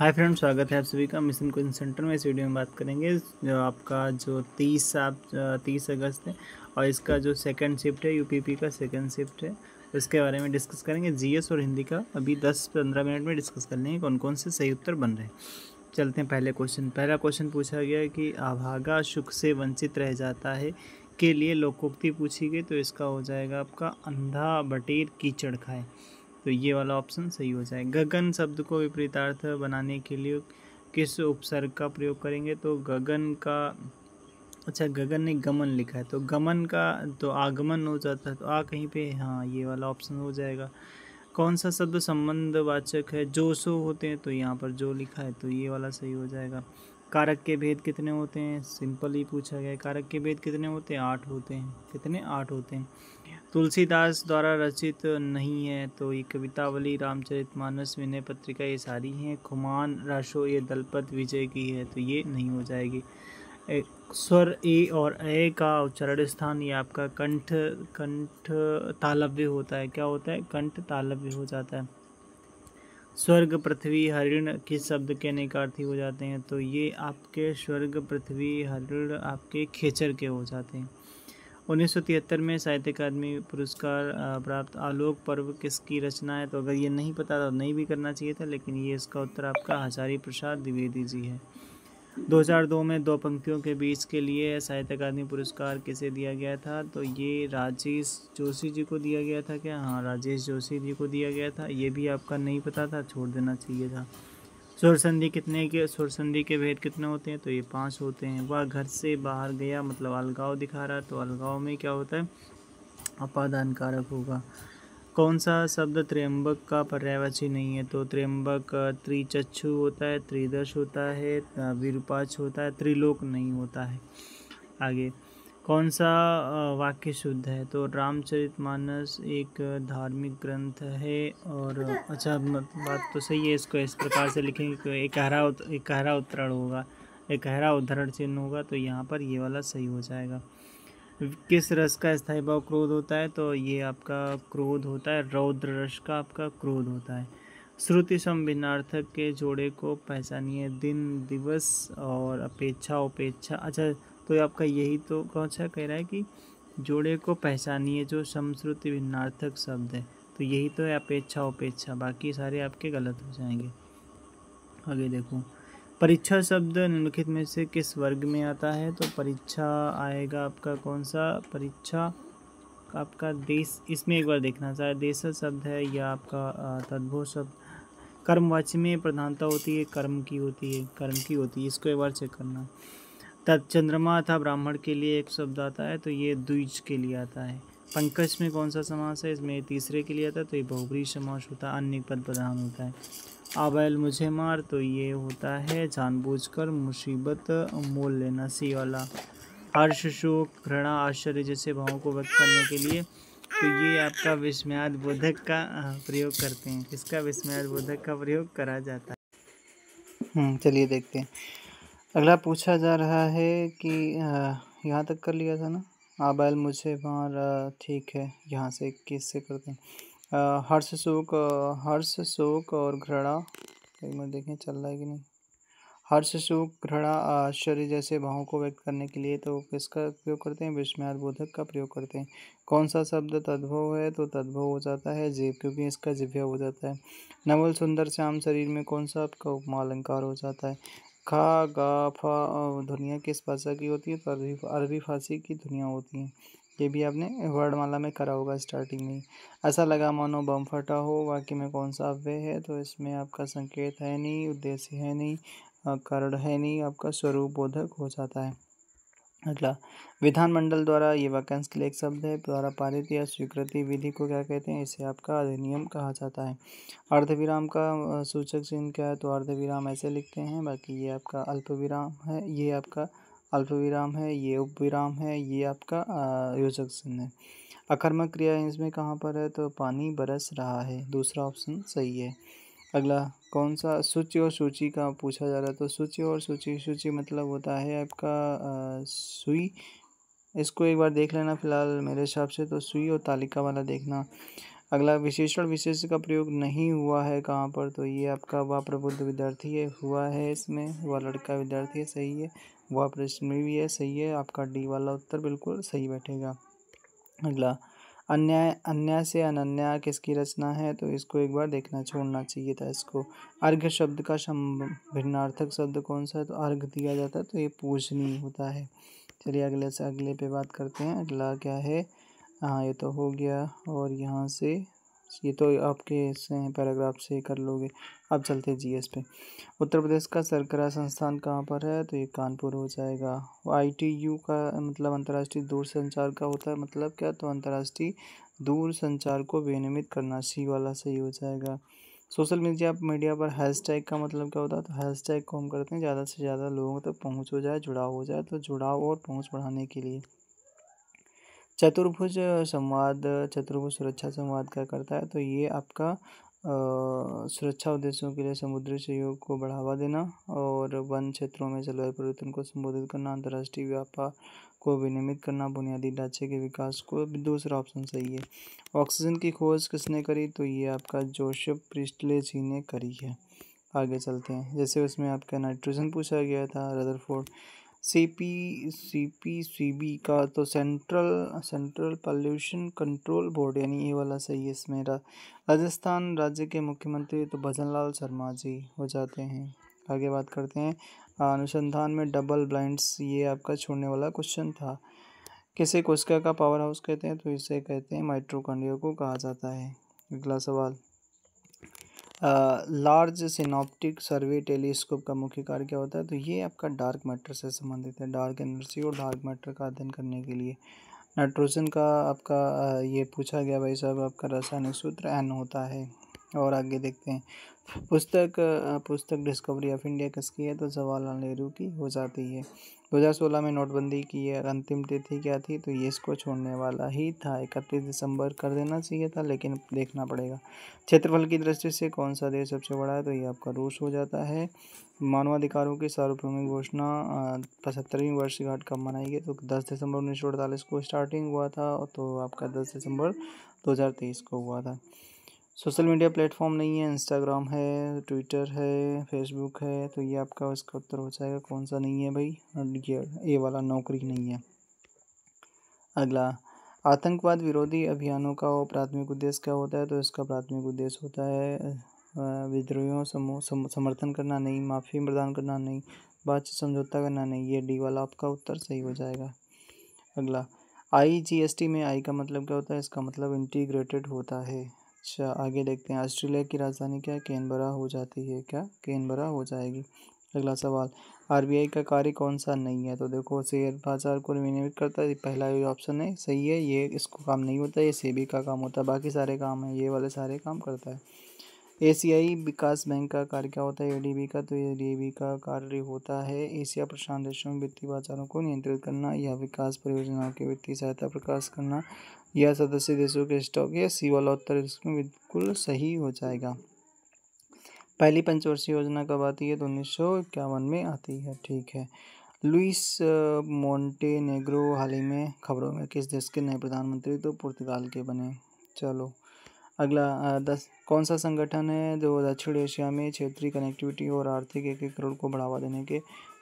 hi friend स्वागत है आप सभी का मिशन क्वेश्चन सेंटर में इस वीडियो में बात करेंगे जो आपका जो तीस आप तीस अगस्त है और इसका जो सेकंड शिफ्ट है यूपीपी का सेकंड शिफ्ट है उसके बारे में डिस्कस करेंगे जीएस और हिंदी का अभी दस पंद्रह मिनट में डिस्कस कर लेंगे कौन कौन से सही उत्तर बन रहे हैं चलते हैं पहले क्वेश्चन पहला क्वेश्चन पूछा गया कि आभागा सुख से वंचित रह जाता है के लिए लोकोक्ति पूछी गई तो इसका हो जाएगा आपका अंधा बटेर कीचड़ खाए तो ये वाला ऑप्शन सही हो जाए गगन शब्द को विपरीतार्थ बनाने के लिए किस उपसर्ग का प्रयोग करेंगे तो गगन का अच्छा गगन ने गमन लिखा है तो गमन का तो आगमन हो जाता है तो आ कहीं पे हाँ ये वाला ऑप्शन हो जाएगा कौन सा शब्द संबंधवाचक है जो सो होते हैं तो यहाँ पर जो लिखा है तो ये वाला सही हो जाएगा कारक के भेद कितने होते हैं सिंपल ही पूछा गया कारक के भेद कितने होते हैं आठ होते हैं कितने आठ होते हैं तुलसीदास द्वारा रचित नहीं है तो ये कवितावली रामचरित मानस विनय पत्रिका ये सारी हैं खुमान राशो ये दलपत विजय की है तो ये नहीं हो जाएगी स्वर ए और ए का उच्चारण स्थान ये आपका कंठ कंठ तालव्य होता है क्या होता है कंठ तालव्य हो जाता है स्वर्ग पृथ्वी हरिण किस शब्द के निकार्थी हो जाते हैं तो ये आपके स्वर्ग पृथ्वी हरिण आपके खेचर के हो जाते हैं उन्नीस में साहित्य अकादमी पुरस्कार प्राप्त आलोक पर्व किसकी रचना है तो अगर ये नहीं पता तो नहीं भी करना चाहिए था लेकिन ये इसका उत्तर आपका हजारी प्रसाद द्विवेदी जी है 2002 में दो पंक्तियों के बीच के लिए साहित्य अकादमी पुरस्कार किसे दिया गया था तो ये राजेश जोशी जी को दिया गया था क्या हाँ राजेश जोशी जी को दिया गया था ये भी आपका नहीं पता था छोड़ देना चाहिए था स्वर संधि कितने के स्वर संधि के भेद कितने होते हैं तो ये पांच होते हैं वह घर से बाहर गया मतलब अलगाव दिखा रहा तो अलगाव में क्या होता है अपादान कारक होगा कौन सा शब्द त्र्यंबक का पर्यायवाची नहीं है तो त्र्यंबक त्रिचक्षु होता है त्रिदश होता है विरूपाक्ष होता है त्रिलोक नहीं होता है आगे कौन सा वाक्य शुद्ध है तो रामचरितमानस एक धार्मिक ग्रंथ है और अच्छा बात तो सही है इसको इस प्रकार से लिखेंगे तो एक हरा एक गहरा उत्तरण होगा एक गहरा उदाहरण चिन्ह होगा तो यहाँ पर ये वाला सही हो जाएगा किस रस का स्थायी भाव क्रोध होता है तो ये आपका क्रोध होता है रौद्र रस का आपका क्रोध होता है श्रुति संभिनार्थक के जोड़े को पहचानिए दिन दिवस और अपेक्षा उपेक्षा अच्छा तो आपका यही तो कौन सा कह रहा है कि जोड़े को पहचानिए जो समश्रुति भिन्नार्थक शब्द है तो यही तो है अपेक्षा उपेक्षा बाकी सारे आपके गलत हो जाएंगे आगे देखो परीक्षा शब्द निम्नलिखित में से किस वर्ग में आता है तो परीक्षा आएगा आपका कौन सा परीक्षा आपका देश इसमें एक बार देखना चाहे देश शब्द है या आपका तद्भव शब्द कर्मवाच में प्रधानता होती है कर्म की होती है कर्म की होती है इसको एक बार चेक करना तब चंद्रमा था ब्राह्मण के लिए एक शब्द आता है तो ये द्विज के लिए आता है पंकज में कौन सा समास है इसमें तीसरे के लिए आता है तो ये बहुबरी समास होता है अन्य पद प्रधान होता है आबैल मुझे मार तो ये होता है जानबूझकर मुसीबत मोल लेना सी वाला हर्ष शोक घृणा आश्चर्य जैसे भावों को व्यक्त करने के लिए तो ये आपका विस्मयाद बोधक का प्रयोग करते हैं किसका विस्मयाद बोधक का प्रयोग करा जाता है हम्म, चलिए देखते हैं अगला पूछा जा रहा है कि यहाँ तक कर लिया था ना आबैल मुझे वहाँ ठीक है यहाँ से किस से करते हैं हर्ष शोक हर्ष शोक और घृणा एक मिनट देखें चल रहा है कि नहीं हर्ष शोक घृणा आश्चर्य जैसे भावों को व्यक्त करने के लिए तो किसका प्रयोग करते हैं विस्मयाद बोधक का प्रयोग करते हैं कौन सा शब्द तद्भव है तो तद्भव हो जाता है जीव क्योंकि इसका जिव्य हो जाता है नवल सुंदर श्याम शरीर में कौन सा आपका उपमा अलंकार हो जाता है खा गा फा ध्वनियाँ किस भाषा की होती है तो अरबी अरबी फारसी की ध्वनियाँ होती हैं ये भी आपने वर्डमाला में करा होगा स्टार्टिंग में ऐसा लगा मानो बम फटा हो वाक्य में कौन सा अव्यय है तो इसमें आपका संकेत है नहीं उद्देश्य है नहीं कारण है नहीं आपका स्वरूप बोधक हो जाता है अगला विधानमंडल द्वारा ये वैकेंस के लिए एक शब्द है द्वारा पारित या स्वीकृति विधि को क्या कहते हैं इसे आपका अधिनियम कहा जाता है अर्धविराम का सूचक चिन्ह क्या है तो अर्धविराम ऐसे लिखते हैं बाकी ये आपका अल्पविराम है ये आपका अल्पविराम है ये उपविराम है ये आपका योजक चिन्ह है अकर्मक क्रिया इसमें कहाँ पर है तो पानी बरस रहा है दूसरा ऑप्शन सही है अगला कौन सा सूची और सूची का पूछा जा रहा है तो सूची और सूची सूची मतलब होता है आपका सुई इसको एक बार देख लेना फ़िलहाल मेरे हिसाब से तो सुई और तालिका वाला देखना अगला विशेषण विशेष का प्रयोग नहीं हुआ है कहाँ पर तो ये आपका वह प्रबुद्ध विद्यार्थी है हुआ है इसमें वह लड़का विद्यार्थी है सही है वह प्रश्न भी है सही है आपका डी वाला उत्तर बिल्कुल सही बैठेगा अगला अन्याय अन्याय से अनन्या किसकी रचना है तो इसको एक बार देखना छोड़ना चाहिए था इसको अर्घ शब्द का भिन्नार्थक शब्द कौन सा है तो अर्घ दिया जाता है तो ये पूजनीय होता है चलिए अगले से अगले पे बात करते हैं अगला क्या है हाँ ये तो हो गया और यहाँ से ये तो आपके इससे पैराग्राफ से कर लोगे अब चलते हैं जीएस पे उत्तर प्रदेश का सरकरा संस्थान कहाँ पर है तो ये कानपुर हो जाएगा आईटीयू का मतलब अंतर्राष्ट्रीय दूर संचार का होता है मतलब क्या तो अंतर्राष्ट्रीय दूर संचार को विनियमित करना सी वाला सही हो जाएगा सोशल मीडिया मीडिया पर हैशटैग का मतलब क्या होता है तो हैशटैग को हम करते हैं ज़्यादा से ज़्यादा लोगों तक तो पहुँच हो जाए जुड़ाव हो जाए तो जुड़ाव और पहुँच बढ़ाने के लिए चतुर्भुज संवाद चतुर्भुज सुरक्षा संवाद क्या करता है तो ये आपका सुरक्षा उद्देश्यों के लिए समुद्री सहयोग को बढ़ावा देना और वन क्षेत्रों में जलवायु परिवर्तन को संबोधित करना अंतर्राष्ट्रीय व्यापार को विनियमित करना बुनियादी ढांचे के विकास को दूसरा ऑप्शन सही है ऑक्सीजन की खोज किसने करी तो ये आपका जोशफ प्रिस्टले जी ने करी है आगे चलते हैं जैसे उसमें आपका नाइट्रोजन पूछा गया था Rutherford C P C P C B का तो central central pollution control board यानी ये वाला सही है इसमें राजस्थान राज्य के मुख्यमंत्री तो भजन लाल शर्मा जी हो जाते हैं आगे बात करते हैं अनुसंधान में डबल ब्लाइंड्स ये आपका छोड़ने वाला क्वेश्चन था किसे कोशिका का पावर हाउस कहते हैं तो इसे कहते हैं माइट्रोकॉन्डियो को कहा जाता है अगला सवाल लार्ज सिनॉप्टिक सर्वे टेलीस्कोप का मुख्य कार्य क्या होता है तो ये आपका डार्क मैटर से संबंधित है डार्क एनर्जी और डार्क मैटर का अध्ययन करने के लिए नाइट्रोजन का आपका ये पूछा गया भाई साहब आपका रासायनिक सूत्र एन होता है और आगे देखते हैं पुस्तक पुस्तक डिस्कवरी ऑफ इंडिया किसकी है तो जवाहरलाल नेहरू की हो जाती है 2016 में नोटबंदी की अंतिम तिथि क्या थी तो ये इसको छोड़ने वाला ही था इकतीस दिसंबर कर देना चाहिए था लेकिन देखना पड़ेगा क्षेत्रफल की दृष्टि से कौन सा देश सबसे बड़ा है तो ये आपका रूस हो जाता है मानवाधिकारों की सार्वभौमिक घोषणा पचहत्तरवीं वर्षगांठ कब मनाई गई तो 10 दिसंबर उन्नीस को स्टार्टिंग हुआ था तो आपका 10 दिसंबर 2023 को हुआ था सोशल मीडिया प्लेटफॉर्म नहीं है इंस्टाग्राम है ट्विटर है फेसबुक है तो ये आपका इसका उत्तर हो जाएगा कौन सा नहीं है भाई ये ए वाला नौकरी नहीं है अगला आतंकवाद विरोधी अभियानों का प्राथमिक उद्देश्य क्या होता है तो इसका प्राथमिक उद्देश्य होता है विद्रोहियों समूह समर्थन करना नहीं माफ़ी प्रदान करना नहीं बातचीत समझौता करना नहीं ये डी वाला आपका उत्तर सही हो जाएगा अगला आई जी एस टी में आई का मतलब क्या होता है इसका मतलब इंटीग्रेटेड होता है अच्छा आगे देखते हैं ऑस्ट्रेलिया की राजधानी क्या कैनबरा हो जाती है क्या कैनबरा हो जाएगी अगला सवाल आरबीआई का कार्य कौन सा नहीं है तो देखो शेयर बाजार को रेमिनेट करता है पहला ये ऑप्शन है सही है ये इसको काम नहीं होता है ये सेबी का काम होता है बाकी सारे काम है ये वाले सारे काम करता है एशियाई विकास बैंक का कार्य क्या होता है एडीबी का तो एडीबी का कार्य होता है एशिया प्रशांत देशों में वित्तीय बाजारों को नियंत्रित करना या विकास परियोजनाओं की वित्तीय सहायता प्रकाश करना या सदस्य देशों के स्टॉक या उत्तर इसमें बिल्कुल सही हो जाएगा पहली पंचवर्षीय योजना कब आती है तो उन्नीस में आती है ठीक है लुइस मोंटेनेग्रो हाल ही में खबरों में किस देश के नए प्रधानमंत्री तो पुर्तगाल के बने चलो अगला दस कौन सा संगठन है जो दक्षिण एशिया में क्षेत्रीय कनेक्टिविटी और आर्थिक एकीकरण को बढ़ावा देने के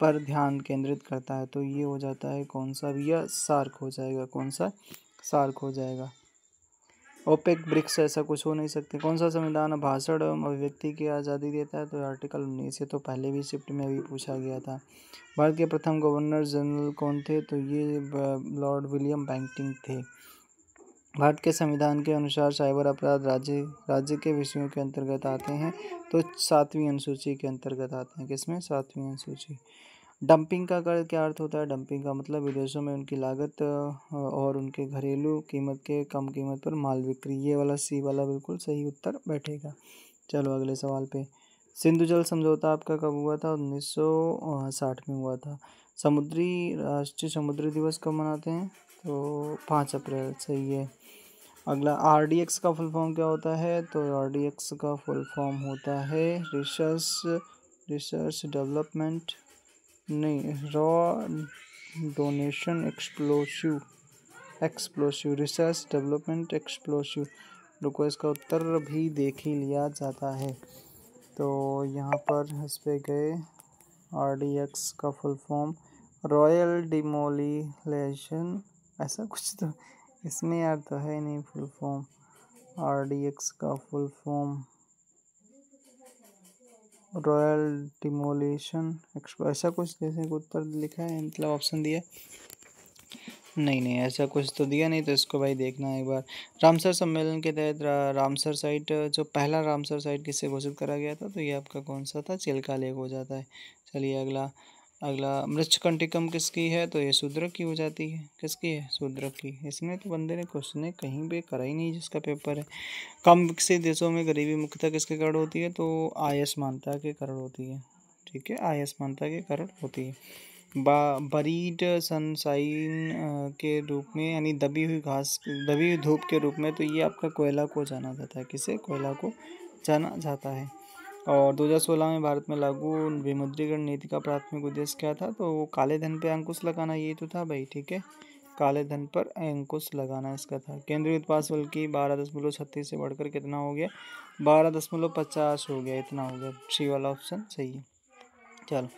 पर ध्यान केंद्रित करता है तो ये हो जाता है कौन सा या सार्क हो जाएगा कौन सा सार्क हो जाएगा ओपेक ब्रिक्स ऐसा कुछ हो नहीं सकते कौन सा संविधान भाषण एवं अभिव्यक्ति की आज़ादी देता है तो आर्टिकल उन्नीस से तो पहले भी शिफ्ट में भी पूछा गया था भारत के प्रथम गवर्नर जनरल कौन थे तो ये लॉर्ड विलियम बैंकिंग थे भारत के संविधान के अनुसार साइबर अपराध राज्य राज्य के विषयों के अंतर्गत आते हैं तो सातवीं अनुसूची के अंतर्गत आते हैं किसमें सातवीं अनुसूची डंपिंग का कर क्या अर्थ होता है डंपिंग का मतलब विदेशों में उनकी लागत और उनके घरेलू कीमत के कम कीमत पर माल बिक्री ये वाला सी वाला बिल्कुल सही उत्तर बैठेगा चलो अगले सवाल पे सिंधु जल समझौता आपका कब हुआ था उन्नीस में हुआ था समुद्री राष्ट्रीय समुद्री दिवस कब मनाते हैं तो पाँच अप्रैल सही है अगला आर डी एक्स का फुल फॉर्म क्या होता है तो आर डी एक्स का फुल फॉर्म होता है रिसर्च रिसर्च डेवलपमेंट नहीं raw donation explosive explosive research development explosive रुको इसका उत्तर भी देख ही लिया जाता है तो यहाँ पर इस पर गए आर डी एक्स का फुल फॉर्म रॉयल डिमोलीशन ऐसा कुछ तो इसमें यार तो है नहीं full form R D X का फुल फॉर्म रॉयल डिमोलेशन ऐसा कुछ जैसे उत्तर लिखा है मतलब ऑप्शन दिया नहीं नहीं ऐसा कुछ तो दिया नहीं तो इसको भाई देखना एक बार रामसर सम्मेलन के तहत रामसर साइट जो पहला रामसर साइट किससे घोषित करा गया था तो ये आपका कौन सा था चिल्का लेक हो जाता है चलिए अगला अगला कंटिकम किसकी है तो ये शूद्र की हो जाती है किसकी है शूद्र की इसमें तो बंदे ने क्वेश्चन कहीं भी करा ही नहीं जिसका पेपर है कम विकसित देशों में गरीबी मुख्यतः किसके कारण होती है तो आयस मानता के कारण होती है ठीक है आयस मानता के कारण होती है बा बरीड सनसाइन के रूप में यानी दबी हुई घास दबी हुई धूप के रूप में तो ये आपका कोयला को जाना जाता है किसे कोयला को जाना जाता है और 2016 में भारत में लागू विमुद्रीकरण नीति का प्राथमिक उद्देश्य क्या था तो वो काले धन पे अंकुश लगाना ये तो था भाई ठीक है काले धन पर अंकुश लगाना इसका था केंद्रीय उत्पाद शुल्क की बारह दशमलव छत्तीस से बढ़कर कितना हो गया बारह दशमलव पचास हो गया इतना हो गया सी वाला ऑप्शन सही है चलो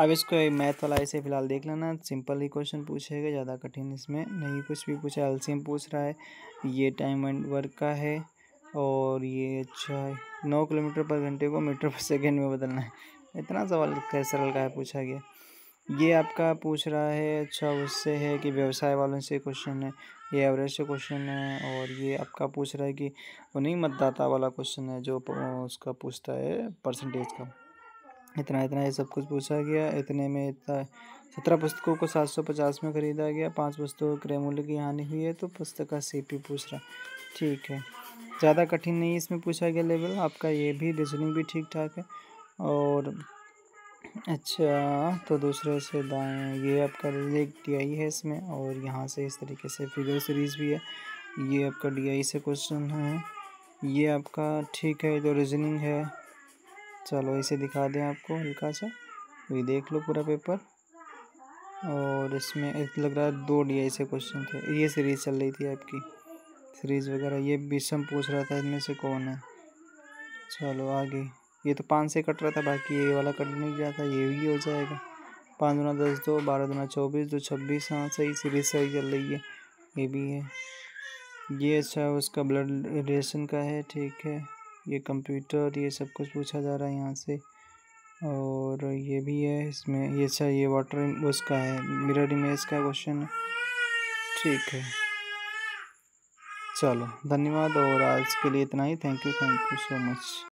अब इसको मैथ वाला ऐसे फिलहाल देख लेना सिंपल ही क्वेश्चन पूछेगा ज़्यादा कठिन इसमें नहीं कुछ भी पूछा एलसीएम पूछ रहा है ये टाइम एंड वर्क का है और ये अच्छा है नौ किलोमीटर पर घंटे को मीटर पर सेकेंड में बदलना है इतना सवाल सरल का है पूछा गया ये आपका पूछ रहा है अच्छा उससे है कि व्यवसाय वालों से क्वेश्चन है ये एवरेज से क्वेश्चन है और ये आपका पूछ रहा है कि उन्हीं मतदाता वाला क्वेश्चन है जो उसका पूछता है परसेंटेज का इतना इतना ये सब कुछ पूछा गया इतने में इतना सत्रह पुस्तकों को सात सौ पचास में खरीदा गया पांच पुस्तकों के क्रय मूल्य की हानि हुई है तो पुस्तक का सी पी पूछ रहा ठीक है ज़्यादा कठिन नहीं इसमें पूछा गया लेवल आपका ये भी रीजनिंग भी ठीक ठाक है और अच्छा तो दूसरे से दाएँ ये आपका एक डी आई है इसमें और यहाँ से इस तरीके से फिगर सीरीज भी है ये आपका डी आई से क्वेश्चन है ये आपका ठीक है जो तो रीजनिंग है चलो इसे दिखा दें आपको हल्का सा ये देख लो पूरा पेपर और इसमें लग रहा है दो डी आई से क्वेश्चन थे ये सीरीज चल रही थी आपकी सीरीज वगैरह ये विषम पूछ रहा था इनमें से कौन है चलो आगे ये तो पाँच से कट रहा था बाकी ये वाला कट नहीं गया था ये भी हो जाएगा पाँच दुना दस दो बारह दुना चौबीस दो छब्बीस हाँ सही सीरीज सही चल रही है ये भी है ये अच्छा उसका ब्लड रिलेशन का है ठीक है ये कंप्यूटर ये सब कुछ पूछा जा रहा है यहाँ से और ये भी है इसमें ये अच्छा ये वाटर उसका है मिरर इमेज का क्वेश्चन ठीक है चलो धन्यवाद और आज के लिए इतना ही thank you thank you so much